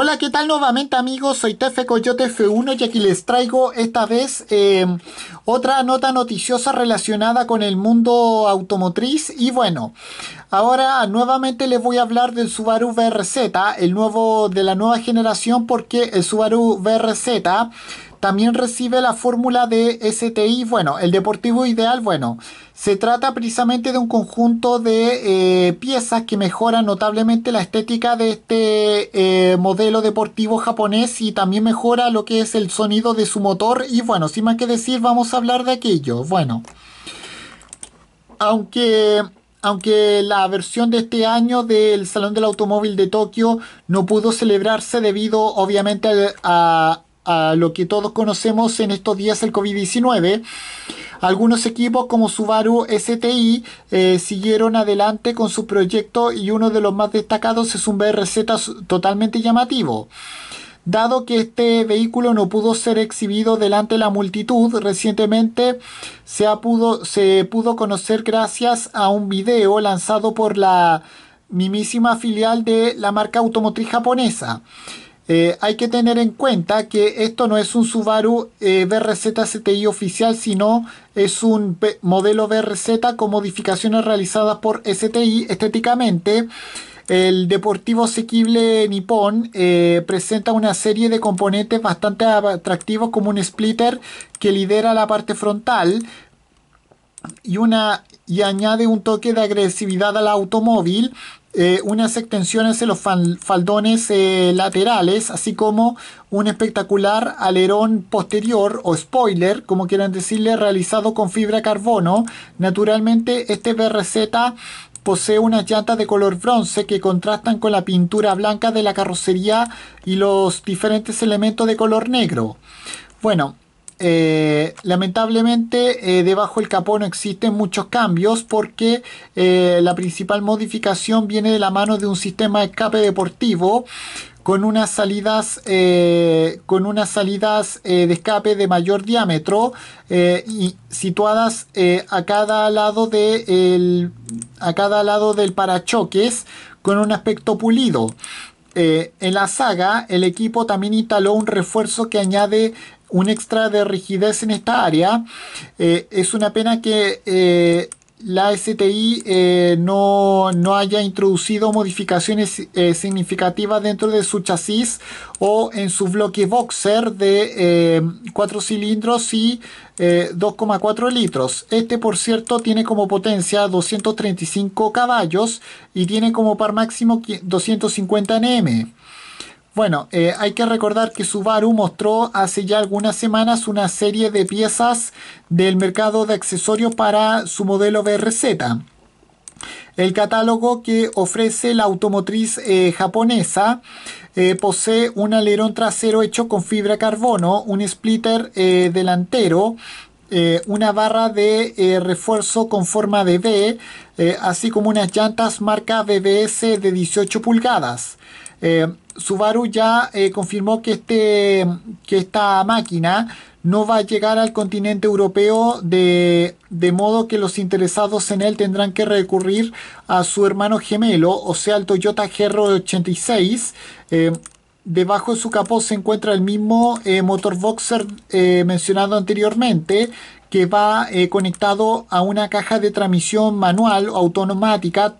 Hola, ¿qué tal nuevamente amigos? Soy Tefe Coyote F1 y aquí les traigo esta vez em, otra nota noticiosa relacionada con el mundo automotriz y bueno, ahora nuevamente les voy a hablar del Subaru VRZ, el nuevo de la nueva generación porque el Subaru VRZ también recibe la fórmula de STI, bueno, el deportivo ideal, bueno, se trata precisamente de un conjunto de eh, piezas que mejoran notablemente la estética de este eh, modelo deportivo japonés y también mejora lo que es el sonido de su motor y bueno, sin más que decir, vamos a hablar de aquello, bueno. Aunque aunque la versión de este año del Salón del Automóvil de Tokio no pudo celebrarse debido obviamente a, a lo que todos conocemos en estos días el COVID-19. Algunos equipos como Subaru STI eh, siguieron adelante con su proyecto y uno de los más destacados es un BRZ totalmente llamativo. Dado que este vehículo no pudo ser exhibido delante de la multitud, recientemente se, ha pudo, se pudo conocer gracias a un video lanzado por la mimísima filial de la marca automotriz japonesa. Eh, hay que tener en cuenta que esto no es un Subaru eh, BRZ STI oficial, sino es un modelo BRZ con modificaciones realizadas por STI estéticamente. El deportivo asequible Nippon eh, presenta una serie de componentes bastante atractivos como un splitter que lidera la parte frontal y, una, y añade un toque de agresividad al automóvil eh, unas extensiones en los faldones eh, laterales, así como un espectacular alerón posterior o spoiler, como quieran decirle, realizado con fibra carbono. Naturalmente este BRZ posee unas llantas de color bronce que contrastan con la pintura blanca de la carrocería y los diferentes elementos de color negro. Bueno, eh, lamentablemente eh, debajo del capó no existen muchos cambios porque eh, la principal modificación viene de la mano de un sistema de escape deportivo con unas salidas con unas salidas de escape de mayor diámetro y situadas a cada lado de a cada lado del parachoques con un aspecto pulido en la saga, el equipo también instaló un refuerzo que añade un extra de rigidez en esta área. Eh, es una pena que eh, la STI eh, no, no, haya introducido modificaciones significativas dentro de su chasis o en su bloque boxer de 4 cilindros y 2,4 litros. Este, por cierto, tiene como potencia 235 caballos y tiene como par máximo 250 Nm. Bueno, eh, hay que recordar que Subaru mostró hace ya algunas semanas una serie de piezas del mercado de accesorios para su modelo BRZ. El catálogo que ofrece la automotriz eh, japonesa eh, posee un alerón trasero hecho con fibra carbono, un splitter delantero, una barra de refuerzo con forma de B, así como unas llantas marca BBS de 18 pulgadas. Eh, Subaru ya eh, confirmó que, este, que esta máquina no va a llegar al continente europeo de, modo que los interesados en él tendrán que recurrir a su hermano gemelo, o sea, el Toyota gr 86. Eh, debajo de su capó se encuentra el mismo motor boxer mencionado anteriormente que va conectado a una caja de transmisión manual o automática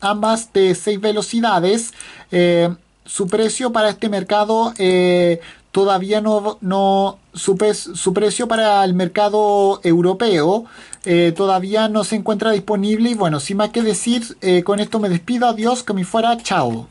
ambas de seis velocidades. Eh, su precio para este mercado eh, todavía no, no su, su, precio para el mercado europeo eh, todavía no se encuentra disponible y bueno, sin más que decir, con esto me despido, adiós, que me fuera, chao.